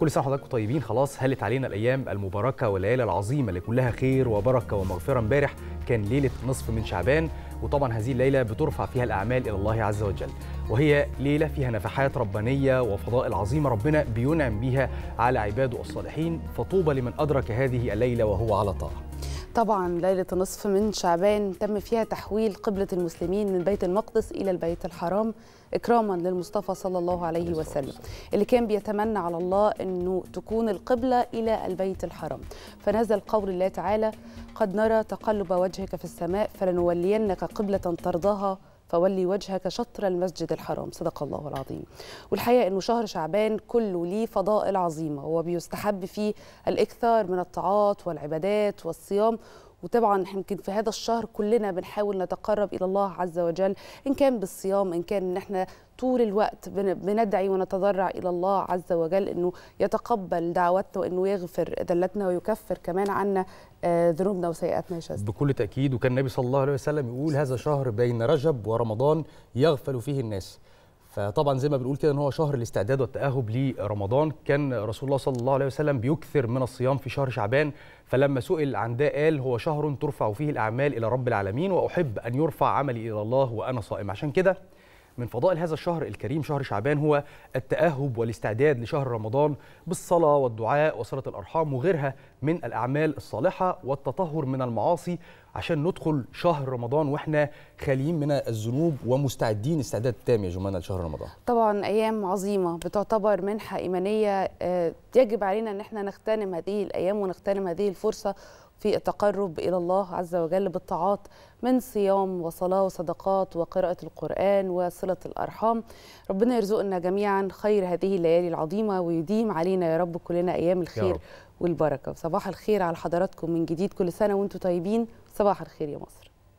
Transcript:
كل سنه وحضراتكم طيبين خلاص هلت علينا الايام المباركه والليالي العظيمه اللي كلها خير وبركه ومغفره امبارح كان ليله نصف من شعبان وطبعا هذه الليله بترفع فيها الاعمال الى الله عز وجل وهي ليله فيها نفحات ربانيه وفضائل عظيمه ربنا بينعم بها على عباده الصالحين فطوبى لمن ادرك هذه الليله وهو على طاعه طبعا ليلة نصف من شعبان تم فيها تحويل قبلة المسلمين من بيت المقدس إلى البيت الحرام إكراما للمصطفى صلى الله عليه وسلم اللي كان بيتمنى على الله أنه تكون القبلة إلى البيت الحرام فنزل قول الله تعالى قد نرى تقلب وجهك في السماء فلنولينك قبلة ترضاها فولي وجهك شطر المسجد الحرام صدق الله العظيم والحقيقة أنه شهر شعبان كله ليه فضائل عظيمة وبيستحب بيستحب فيه الإكثار من الطاعات والعبادات والصيام وطبعا يمكن في هذا الشهر كلنا بنحاول نتقرب الى الله عز وجل ان كان بالصيام ان كان ان احنا طول الوقت بندعي ونتضرع الى الله عز وجل انه يتقبل دعوتنا وانه يغفر ذلتنا ويكفر كمان عنا آه، ذنوبنا وسيئاتنا يا شاذ بكل تاكيد وكان النبي صلى الله عليه وسلم يقول هذا شهر بين رجب ورمضان يغفل فيه الناس فطبعا زي ما بنقول كده ان هو شهر الاستعداد والتاهب لرمضان كان رسول الله صلى الله عليه وسلم بيكثر من الصيام في شهر شعبان فلما سئل عن ده قال هو شهر ترفع فيه الاعمال الى رب العالمين واحب ان يرفع عملي الى الله وانا صائم عشان كده من فضائل هذا الشهر الكريم شهر شعبان هو التأهب والاستعداد لشهر رمضان بالصلاة والدعاء وصلة الأرحام وغيرها من الأعمال الصالحة والتطهر من المعاصي عشان ندخل شهر رمضان واحنا خاليين من الذنوب ومستعدين استعداد تام يا جمانة لشهر رمضان طبعا أيام عظيمة بتعتبر منحة إيمانية آه، يجب علينا أن احنا نغتنم هذه الأيام ونغتنم هذه الفرصة في التقرب إلى الله عز وجل بالطاعات من صيام وصلاة وصدقات وقراءة القرآن وصلة الأرحام ربنا يرزقنا جميعا خير هذه الليالي العظيمة ويديم علينا يا رب كلنا أيام الخير والبركة صباح الخير على حضراتكم من جديد كل سنة وانتم طيبين صباح الخير يا مصر